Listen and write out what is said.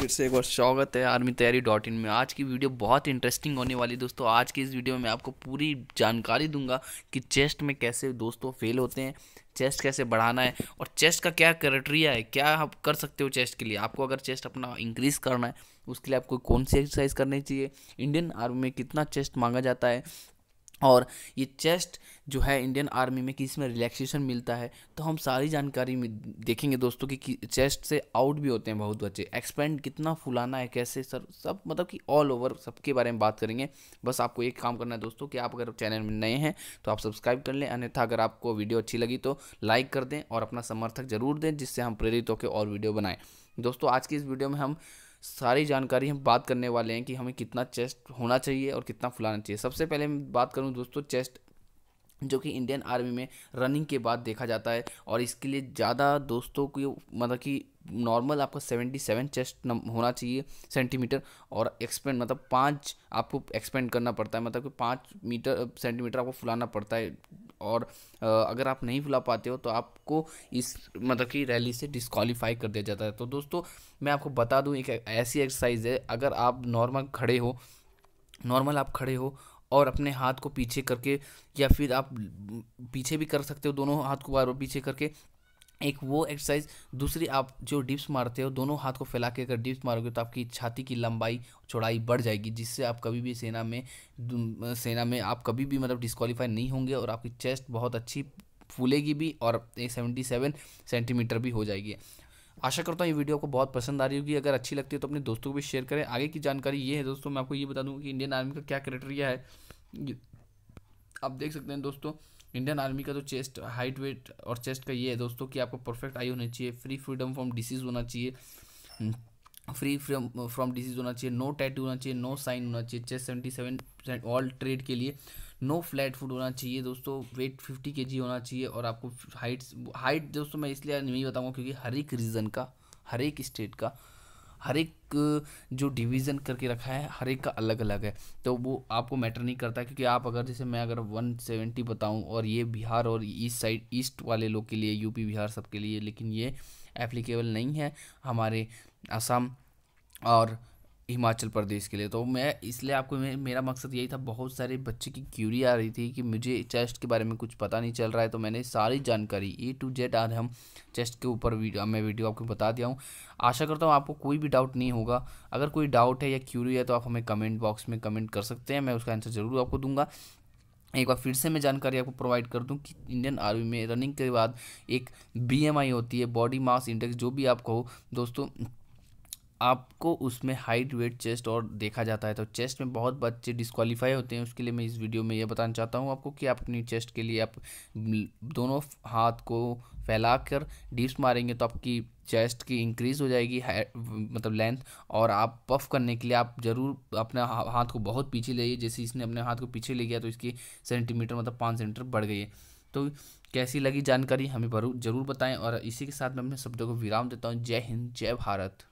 फिर से एक बार स्वागत है आर्मी तैयारी डॉट इन में आज की वीडियो बहुत इंटरेस्टिंग होने वाली है दोस्तों आज की इस वीडियो में मैं आपको पूरी जानकारी दूंगा कि चेस्ट में कैसे दोस्तों फेल होते हैं चेस्ट कैसे बढ़ाना है और चेस्ट का क्या क्राइटेरिया है क्या आप कर सकते हो चेस्ट के लिए आपको अगर चेस्ट अपना इंक्रीज़ करना है उसके लिए आपको कौन सी एक्सरसाइज करनी चाहिए इंडियन आर्मी में कितना चेस्ट मांगा जाता है और ये चेस्ट जो है इंडियन आर्मी में किस में रिलैक्सेशन मिलता है तो हम सारी जानकारी देखेंगे दोस्तों कि चेस्ट से आउट भी होते हैं बहुत बच्चे एक्सपेंड कितना फुलाना है कैसे सर सब मतलब कि ऑल ओवर सबके बारे में बात करेंगे बस आपको एक काम करना है दोस्तों कि आप अगर चैनल में नए हैं तो आप सब्सक्राइब कर लें अन्यथा अगर आपको वीडियो अच्छी लगी तो लाइक कर दें और अपना समर्थक जरूर दें जिससे हम प्रेरित होकर और वीडियो बनाएँ दोस्तों आज की इस वीडियो में हम सारी जानकारी हम बात करने वाले हैं कि हमें कितना चेस्ट होना चाहिए और कितना फुलाना चाहिए सबसे पहले मैं बात करूँ दोस्तों चेस्ट जो कि इंडियन आर्मी में रनिंग के बाद देखा जाता है और इसके लिए ज़्यादा दोस्तों की मतलब कि नॉर्मल आपका सेवेंटी सेवन चेस्ट होना चाहिए सेंटीमीटर और एक्सपेंड मतलब पाँच आपको एक्सपेंड करना पड़ता है मतलब कि पाँच मीटर सेंटीमीटर आपको फुलाना पड़ता है और अगर आप नहीं भुला पाते हो तो आपको इस मतलब कि रैली से डिस्कालीफाई कर दिया जाता है तो दोस्तों मैं आपको बता दूँ एक ऐसी एक्सरसाइज है अगर आप नॉर्मल खड़े हो नॉर्मल आप खड़े हो और अपने हाथ को पीछे करके या फिर आप पीछे भी कर सकते हो दोनों हाथ को बार बार पीछे करके एक वो एक्सरसाइज दूसरी आप जो डिप्स मारते हो दोनों हाथ को फैला के अगर डिप्स मारोगे तो आपकी छाती की लंबाई चौड़ाई बढ़ जाएगी जिससे आप कभी भी सेना में सेना में आप कभी भी मतलब डिस्कवालीफाई नहीं होंगे और आपकी चेस्ट बहुत अच्छी फूलेगी भी और एक सेवेंटी सेवन सेंटीमीटर भी हो जाएगी आशा करता हूँ ये वीडियो आपको बहुत पसंद आ रही होगी अगर अच्छी लगती है तो अपने दोस्तों को भी शेयर करें आगे की जानकारी ये है दोस्तों मैं आपको ये बता दूँ कि इंडियन आर्मी का क्या क्राइटेरिया है आप देख सकते हैं दोस्तों इंडियन आर्मी का जो चेस्ट हाइट वेट और चेस्ट का ये है दोस्तों कि आपको परफेक्ट आई होनी चाहिए फ्री फ्रीडम फ्रॉम डिसीज होना चाहिए फ्री फ्रॉम फ्रॉम डिसीज होना चाहिए नो टैटू होना चाहिए नो साइन होना चाहिए chest seventy seven percent all trade के लिए नो फ्लैट फूड होना चाहिए दोस्तों वेट फिफ्टी के जी होना चाहिए और आपको हाइट हाइट दोस्तों मैं इसलिए नहीं बताऊँगा क्योंकि हर एक रीज़न का हर एक स्टेट का हर एक जो डिवीज़न करके रखा है हर एक का अलग अलग है तो वो आपको मैटर नहीं करता क्योंकि आप अगर जैसे मैं अगर 170 बताऊँ और ये बिहार और ईस्ट साइड ईस्ट वाले लोग के लिए यूपी बिहार सब के लिए लेकिन ये एप्लीकेबल नहीं है हमारे असम और हिमाचल प्रदेश के लिए तो मैं इसलिए आपको मेरा मकसद यही था बहुत सारे बच्चे की क्यूरी आ रही थी कि मुझे चेस्ट के बारे में कुछ पता नहीं चल रहा है तो मैंने सारी जानकारी ए टू जेड आज हम चेस्ट के ऊपर वीडियो मैं वीडियो आपको बता दिया हूँ आशा करता हूँ आपको कोई भी डाउट नहीं होगा अगर कोई डाउट है या क्यूरी है तो आप हमें कमेंट बॉक्स में कमेंट कर सकते हैं मैं उसका आंसर ज़रूर आपको दूंगा एक बार फिर से मैं जानकारी आपको प्रोवाइड कर दूं कि इंडियन आर्मी में रनिंग के बाद एक बीएमआई होती है बॉडी मास इंडेक्स जो भी आप कहो दोस्तों आपको उसमें हाइट वेट चेस्ट और देखा जाता है तो चेस्ट में बहुत बच्चे डिस्कवालीफाई होते हैं उसके लिए मैं इस वीडियो में ये बताना चाहता हूँ आपको कि आप अपनी चेस्ट के लिए आप दोनों हाथ को फैला कर डिप्स मारेंगे तो आपकी चेस्ट की इंक्रीज़ हो जाएगी मतलब लेंथ और आप पफ करने के लिए आप ज़रूर अपने हाथ को बहुत पीछे ले जैसे इसने अपने हाथ को पीछे ले गया तो इसकी सेंटीमीटर मतलब पाँच सेंटीमीटर बढ़ गई है तो कैसी लगी जानकारी हमें जरूर बताएं और इसी के साथ मैं अपने शब्दों को विराम देता हूँ जय हिंद जय भारत